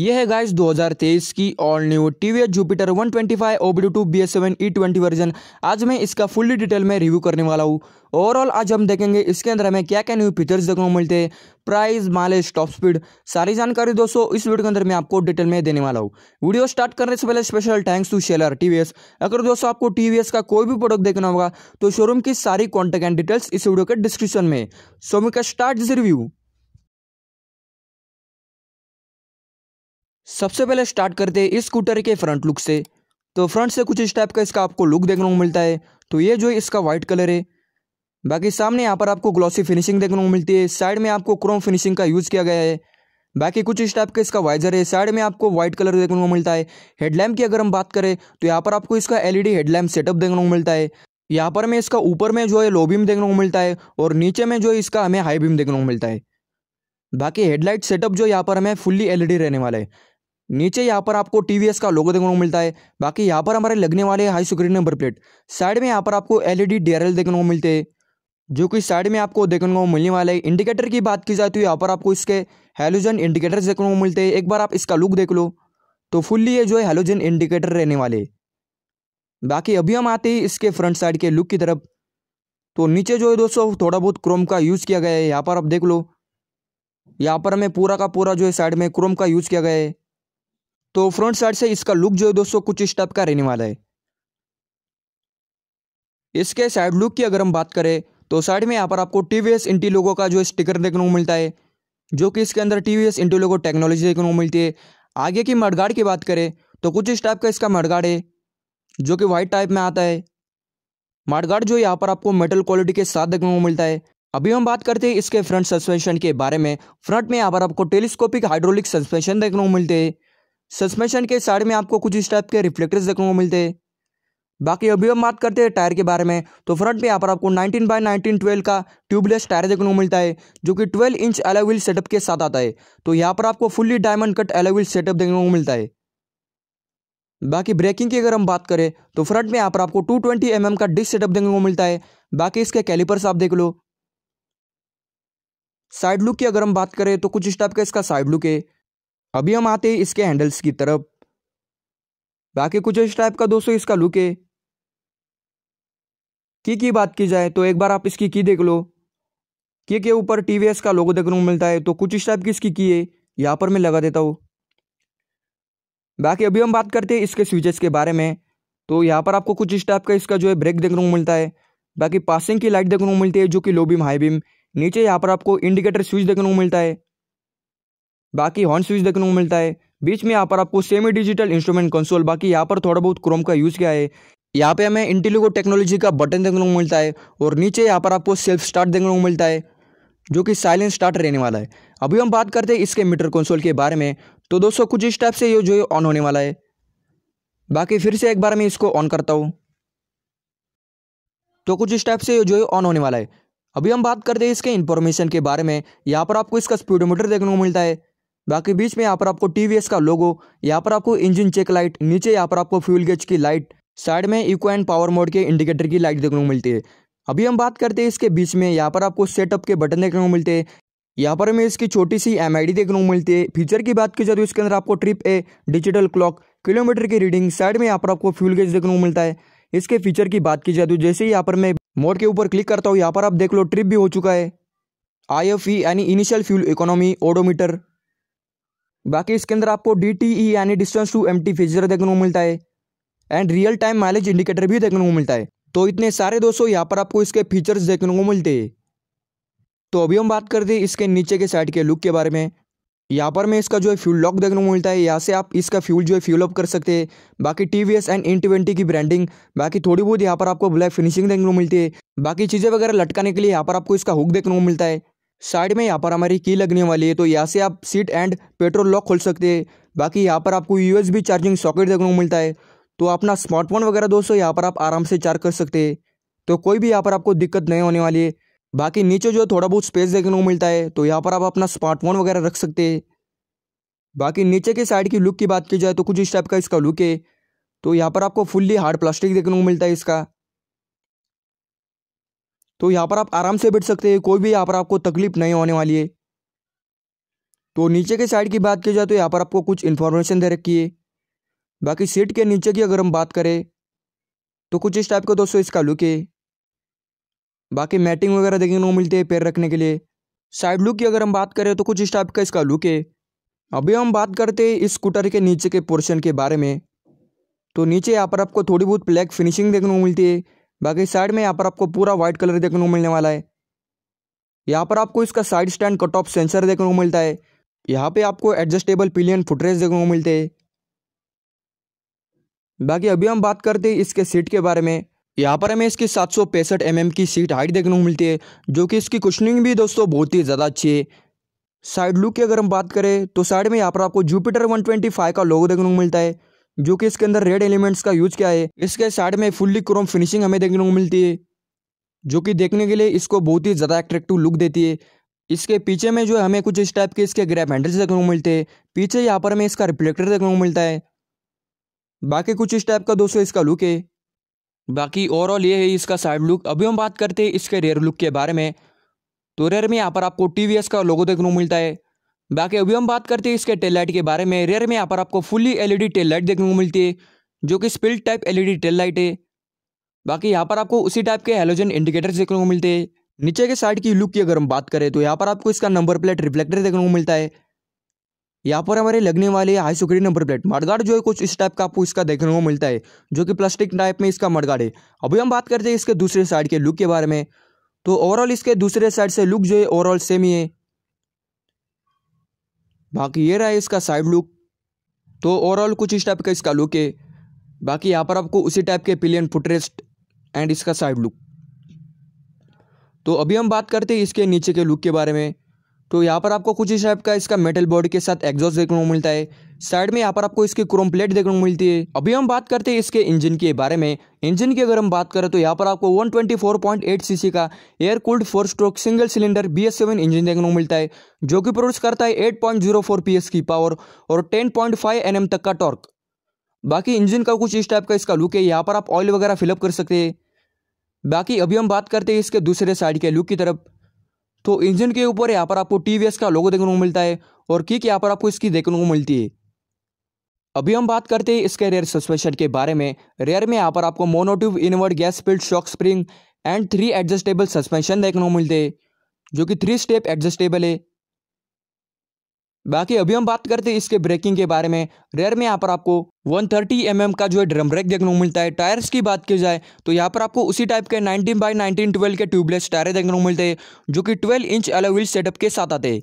यह है गाइस 2023 की all new TVS Jupiter 125 twenty five B two B S version आज मैं इसका फुल्ली डिटेल में रिव्यू करने वाला हूँ ओवरऑल आज हम देखेंगे इसके अंदर हमें क्या क्या न्यू फीचर्स देखने को मिलते हैं प्राइस माइलेज टॉप स्पीड सारी जानकारी दोस्तों इस वीडियो के अंदर मैं आपको डिटेल में देने वाला हूँ वीडियो स्टार्ट करने से पहले स्पेशल थैंक्स टू शेलर टीवीएस अगर दोस्तों आपको टीवीएस का कोई भी प्रोडक्ट देखना होगा तो शोरूम की सारी कॉन्टेक्ट एंड डिटेल्स इस वीडियो के डिस्क्रिप्शन में सो स्टार्ट रिव्यू सबसे पहले स्टार्ट करते हैं इस स्कूटर के फ्रंट लुक से तो फ्रंट से कुछ इस टाइप का इसका आपको लुक देखने को मिलता है तो ये जो है इसका व्हाइट कलर है बाकी सामने यहाँ पर आपको ग्लॉसी फिनिशिंग देखने को मिलती है साइड में आपको क्रोम फिनिशिंग का यूज़ किया गया है बाकी कुछ इस टाइप का इसका वाइजर है साइड में आपको व्हाइट कलर देखने को मिलता है हेडलैम्प की अगर हम बात करें तो यहाँ पर आपको इसका एलईडी हेडलैम्प सेटअप देखने को मिलता है यहाँ पर हमें इसका ऊपर में जो है लो बीम देखने को मिलता है और नीचे में जो है इसका हमें हाई बीम देखने को मिलता है बाकी हेडलाइट सेटअप जो यहाँ पर हमें फुल्ली एल रहने वाला है नीचे यहाँ पर आपको एस का लोगो देखने को मिलता है बाकी यहाँ पर हमारे लगने वाले high security number plate side में यहाँ पर आपको आर एल e देखने को मिलते हैं जो कि साइड में आपको देखने को मिलने वाले है इंडिकेटर की बात की जाए तो यहाँ पर आपको इसके हेलोजन इंडिकेटर्स देखने को मिलते हैं एक बार आप इसका लुक देख लो तो फुल्ली ये जो है हेलोजन इंडिकेटर रहने वाले बाकी अभी हम आते हैं इसके फ्रंट साइड के लुक की तरफ तो नीचे जो है दोस्तों थोड़ा बहुत क्रोम का यूज़ किया गया है यहाँ पर आप देख लो यहाँ पर हमें पूरा का पूरा जो है साइड में क्रोम का यूज़ किया गया है तो फ्रंट साइड से इसका लुक जो है दोस्तों कुछ इस टाइप का रहने वाला है इसके साइड लुक की अगर हम बात करें तो साइड में यहाँ पर आपको टी वी एस इंटी लोगों का जो स्टिकर देखने को मिलता है जो कि इसके अंदर टी वी एस इंटी टेक्नोलॉजी देखने को मिलती है आगे की मडगाड़ की बात करें तो कुछ इस टाइप का इसका मडगाड़ है जो कि व्हाइट टाइप में आता है मडगाड़ जो यहाँ पर आपको मेटल क्वालिटी के साथ देखने को मिलता है अभी हम बात करते हैं इसके फ्रंट सस्पेंशन के बारे में फ्रंट में यहाँ पर आपको टेलीस्कोपिक हाइड्रोलिक सस्पेंशन देखने को मिलते हैं सस्पेंशन के साइड में आपको कुछ इस टाइप के रिफ्लेक्टर्स देखने को मिलते हैं बाकी अभी हम बात करते हैं टायर के बारे में तो फ्रंट में यहाँ पर आपको 19 बाय 19 ट्वेल्व का ट्यूबलेस टायर देखने को मिलता है जो कि 12 इंच एलोविल सेटअप के साथ आता है तो यहाँ पर आपको fully diamond cut alloy wheel setup देखने को मिलता है बाकी ब्रेकिंग की अगर हम बात करें तो फ्रंट में यहाँ पर आपको टू ट्वेंटी mm का डिस्क सेटअप देखने को मिलता है बाकी इसके कैलिपर्स आप देख लो साइड लुक की अगर हम बात करें तो कुछ इस टाइप का इसका साइड लुक है अभी हम आते हैं इसके हैंडल्स की तरफ बाकी कुछ इस टाइप का दोस्तों इसका लुक है की की बात की जाए तो एक बार आप इसकी की देख लो की के ऊपर टीवीएस का लोगो देखने को मिलता है तो कुछ इस टाइप की इसकी की है यहाँ पर मैं लगा देता हूँ बाकी अभी हम बात करते हैं इसके स्विचेस के बारे में तो यहाँ पर आपको कुछ इस टाइप का इसका जो है ब्रेक देखने को मिलता है बाकी पासिंग की लाइट देखने को मिलती है जो कि लो बीम हाई बीम नीचे यहाँ पर आपको इंडिकेटर स्विच देखने को मिलता है बाकी हॉर्न स्विच देखने को मिलता है बीच में यहाँ पर आपको सेमी डिजिटल इंस्ट्रूमेंट कंसोल बाकी यहाँ पर थोड़ा बहुत क्रोम का यूज़ किया है यहाँ पे हमें इंटेलिगो टेक्नोलॉजी का बटन देखने को मिलता है और नीचे यहाँ पर आपको सेल्फ स्टार्ट देखने को मिलता है जो कि साइलेंट स्टार्ट रहने वाला है अभी हम बात करते हैं इसके मीटर कंसोल के बारे में तो दोस्तों कुछ इस टाइप से ये जो ऑन होने वाला है बाकी फिर से एक बार मैं इसको ऑन करता हूँ तो कुछ इस टाइप से जो है ऑन होने वाला है अभी हम बात करते हैं इसके इन्फॉर्मेशन के बारे में यहाँ पर आपको इसका स्पीडोमीटर देखने को मिलता है बाकी बीच में यहाँ पर आपको टी का लोगो यहाँ पर आपको इंजन चेक लाइट नीचे यहाँ पर आपको फ्यूल गेज की लाइट साइड में इको एंड पावर मोड के इंडिकेटर की लाइट देखने को मिलती है अभी हम बात करते हैं इसके बीच में यहाँ पर आपको सेटअप के बटन देखने को मिलते हैं यहाँ पर हमें इसकी छोटी सी एम देखने को मिलती है फीचर की बात की जाए तो इसके अंदर आपको trip A digital clock kilometre की रीडिंग साइड में यहाँ पर आपको फ्यूल गेज देखने को मिलता है इसके फीचर की बात की जाए तो जैसे ही यहाँ पर मैं मोड के ऊपर क्लिक करता हूँ यहाँ पर आप देख लो ट्रिप भी हो चुका है आई एफ ई यानी इनिशियल फ्यूल इकोनॉमी ओडोमीटर बाकी इसके अंदर आपको डी टी ई यानी distance to M T feature देखने को मिलता है and real time mileage indicator भी देखने को मिलता है तो इतने सारे दोस्तों यहाँ पर आपको इसके फीचर्स देखने को मिलते हैं तो अभी हम बात करते हैं इसके नीचे के साइड के लुक के बारे में यहाँ पर मैं इसका जो है फ्यूल लॉक देखने को मिलता है यहाँ से आप इसका फ्यूल जो है फ्यूल अप कर सकते हैं बाकी T V S and in twenty की ब्रांडिंग बाकी थोड़ी बहुत यहाँ पर आपको ब्लैक फिनिशिंग देखने को मिलती है बाकी चीज़ें वगैरह लटकाने के लिए यहाँ पर आपको इसका हुक देखने को मिलता है साइड में यहाँ पर हमारी की लगने वाली है तो यहाँ से आप सीट एंड पेट्रोल लॉक खोल सकते हैं बाकी यहाँ पर आपको यू चार्जिंग सॉकेट देखने को मिलता है तो अपना स्मार्टफोन वगैरह दोस्तों यहाँ पर आप आराम से चार्ज कर सकते हैं तो कोई भी यहाँ पर आपको दिक्कत नहीं होने वाली है बाकी नीचे जो थोड़ा बहुत स्पेस देखने को मिलता है तो यहाँ पर आप अपना स्मार्टफोन वगैरह रख सकते हैं बाकी नीचे के साइड की लुक की बात की जाए तो कुछ इस टाइप का इसका लुक है तो यहाँ पर आपको फुल्ली हार्ड प्लास्टिक देखने को मिलता है इसका तो यहाँ पर आप आराम से बैठ सकते हैं कोई भी यहाँ पर आपको तकलीफ नहीं होने वाली है तो नीचे के साइड की बात की जाए तो यहाँ पर आपको कुछ इन्फॉर्मेशन दे रखी है बाकी सीट के नीचे की अगर हम बात करें तो कुछ इस टाइप का दोस्तों इसका लुक है बाकी मैटिंग वगैरह देखने को मिलती है पैर रखने के लिए साइड लुक की अगर हम बात करें तो कुछ इस टाइप का इसका लुक है अभी हम बात करते हैं इस स्कूटर के नीचे के पोर्शन के बारे में तो नीचे यहाँ पर आपको थोड़ी बहुत ब्लैक फिनिशिंग देखने को मिलती है बाकी साइड में यहाँ पर आपको पूरा व्हाइट कलर देखने को मिलने वाला है यहाँ पर आपको इसका side stand cut off sensor देखने को मिलता है यहाँ पे आपको एडजस्टेबल पिलियन फुटरेज देखने को मिलते हैं बाकी अभी हम बात करते हैं इसके सीट के बारे में यहाँ पर हमें इसकी सात सौ पैंसठ एम mm की सीट हाइट देखने को मिलती है जो कि इसकी कुशनिंग भी दोस्तों बहुत ही ज़्यादा अच्छी है साइड लुक की अगर हम बात करें तो साइड में यहाँ पर आपको जुपिटर 125 का लोगो देखने को मिलता है जो कि इसके अंदर रेड एलिमेंट्स का यूज किया है इसके साइड में फुल्ली क्रोम फिनिशिंग हमें देखने को मिलती है जो कि देखने के लिए इसको बहुत ही ज़्यादा एट्रेक्टिव लुक देती है इसके पीछे में जो है हमें कुछ इस टाइप के इसके ग्रैप हैंडल्स देखने को मिलते हैं पीछे यहाँ पर हमें इसका रिफ्लेक्टर देखने को मिलता है बाकी कुछ इस टाइप का दोस्तों इसका लुक है बाकी ओवरऑल ये है इसका साइड लुक अभी हम बात करते हैं इसके रेयर लुक के बारे में तो रेयर में यहाँ पर आपको टी का लोगो देखने को मिलता है बाकी अभी हम बात करते हैं इसके टेल लाइट के बारे में रेयर में यहाँ पर आपको फुली एलईडी टेल लाइट देखने को मिलती है जो कि split type LED tail light है बाकी यहाँ पर आपको उसी टाइप के हेलोजन इंडिकेटर्स देखने को मिलते हैं नीचे के साइड की लुक की अगर हम बात करें तो यहाँ पर आपको इसका नंबर प्लेट रिफ्लेक्टर देखने को मिलता है यहाँ पर हमारे लगने वाले high security number plate mudguard जो है कुछ इस टाइप का आपको इसका देखने को मिलता है जो कि प्लास्टिक टाइप में इसका मडगाड़ है अभी हम बात करते हैं इसके दूसरे साइड के लुक के बारे में तो ओवरऑल इसके दूसरे साइड से लुक जो है ओवरऑल सेम ही है बाकी ये रहा है इसका साइड लुक तो ओवरऑल कुछ इस टाइप का इसका लुक है बाकी यहाँ पर आपको उसी टाइप के पिलियन फुटरेस्ट एंड इसका साइड लुक तो अभी हम बात करते हैं इसके नीचे के लुक के बारे में तो यहाँ पर आपको कुछ इस टाइप का इसका मेटल बॉडी के साथ एग्जॉस्ट देखने को मिलता है साइड में यहाँ पर आपको इसकी क्रोम प्लेट देखने को मिलती है अभी हम बात करते हैं इसके इंजन के बारे में इंजन की अगर हम बात करें तो यहाँ पर आपको 124.8 सीसी का air cooled four stroke single cylinder B S seven engine देखने को मिलता है जो कि प्रोड्यूस करता है पी एस की पावर और एन एम तक का टॉर्क बाकी इंजन का कुछ इस टाइप का इसका लुक है यहाँ पर आप ऑयल वगैरह फिलअप कर सकते हैं बाकी अभी हम बात करते हैं इसके दूसरे साइड के लुक की तरफ तो इंजन के ऊपर यहाँ पर आपको टी का लोगो देखने को मिलता है और किक यहाँ पर आपको इसकी देखने को मिलती है अभी हम बात करते हैं इसके रेयर सस्पेंशन के बारे में रेयर में यहाँ पर आपको monotube invert gas filled shock spring and three adjustable suspension देखने को मिलते हैं जो कि थ्री स्टेप एडजस्टेबल है बाकी अभी हम बात करते हैं इसके ब्रेकिंग के बारे में रेयर में यहाँ पर आपको 130 थर्टी mm का जो है ड्रम ब्रेक देखने को मिलता है टायर्स की बात की जाए तो यहाँ पर आपको उसी टाइप के 19 बाई 19 ट्वेल्व के ट्यूबलेस टायर देखने को मिलते हैं जो कि 12 इंच एलोविल सेटअप के साथ आते हैं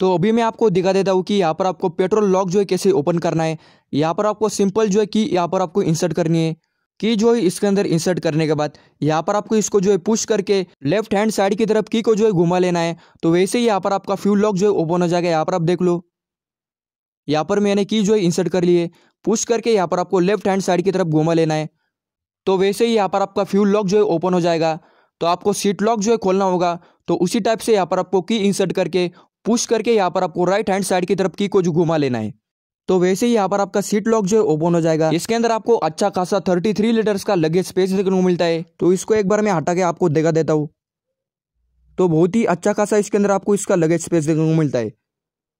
तो अभी मैं आपको दिखा देता हूँ कि यहाँ पर आपको पेट्रोल लॉक जो है कैसे ओपन करना है यहाँ पर आपको सिंपल जो है कि यहाँ पर आपको इंसर्ट करनी है की जो है इसके अंदर इंसर्ट करने के बाद यहाँ पर आपको इसको जो है पुश करके लेफ्ट हैंड साइड की तरफ की को जो है घुमा लेना है तो वैसे ही यहाँ पर आपका फ्यूल लॉक जो है ओपन हो जाएगा यहाँ पर आप देख लो यहाँ पर मैंने की जो है इंसर्ट कर लिए है पुश करके यहाँ पर आपको लेफ्ट हैंड साइड की तरफ घुमा लेना है तो वैसे ही यहाँ पर आपका फ्यूल लॉक जो है ओपन हो जाएगा तो आपको सीट लॉक जो है खोलना होगा तो उसी टाइप से यहाँ पर आपको की इंसर्ट करके पुश करके यहाँ पर आपको राइट हैंड साइड की तरफ की को जो घुमा लेना है तो वैसे ही यहाँ पर आपका सीट लॉक जो है ओपन हो जाएगा इसके अंदर आपको अच्छा खासा थर्टी थ्री लीटर्स का लगेज स्पेस देखने को मिलता है तो इसको एक बार मैं हटा के आपको देखा देता हूँ तो बहुत ही अच्छा खासा इसके अंदर आपको इसका लगेज स्पेस देखने को मिलता है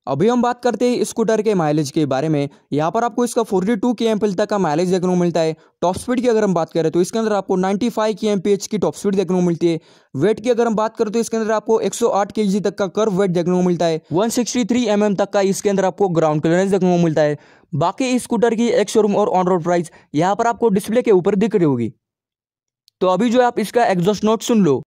अभी हम बात करते हैं स्कूटर के माइलेज के बारे में यहाँ पर आपको इसका 42 टू के तक का माइलेज देखने को मिलता है टॉप स्पीड की अगर हम बात करें तो इसके अंदर आपको 95 फाइव के की टॉप स्पीड देखने को मिलती है वेट की अगर हम बात करें तो इसके अंदर आपको 108 केजी तक का कर्व वेट देखने को मिलता है 163 सिक्सटी mm तक का इसके अंदर आपको ग्राउंड क्लियरेंस देखने को मिलता है बाकी स्कूटर की एक शोरूम और ऑन रोड प्राइस यहाँ पर आपको डिस्प्ले के ऊपर दिख रही होगी तो अभी जो आप इसका एग्जॉस्ट नोट सुन लो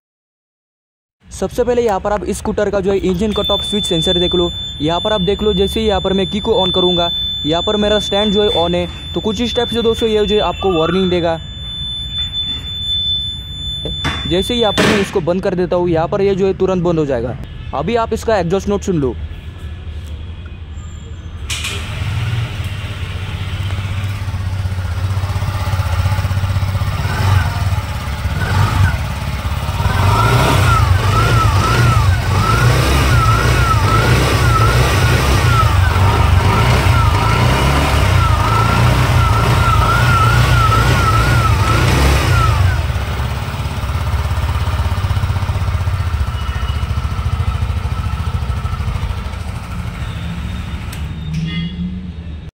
सबसे पहले यहाँ पर आप स्कूटर का जो है engine cut off switch sensor देख लो यहाँ पर आप देख लो जैसे ही यहाँ पर मैं की को ऑन करूँगा यहाँ पर मेरा स्टैंड जो है ऑन है तो कुछ स्टेप से दोस्तों ये जो है आपको वार्निंग देगा जैसे ही यहाँ पर मैं इसको बंद कर देता हूँ यहाँ पर ये जो है तुरंत बंद हो जाएगा अभी आप इसका एग्जॉस्ट नोट सुन लो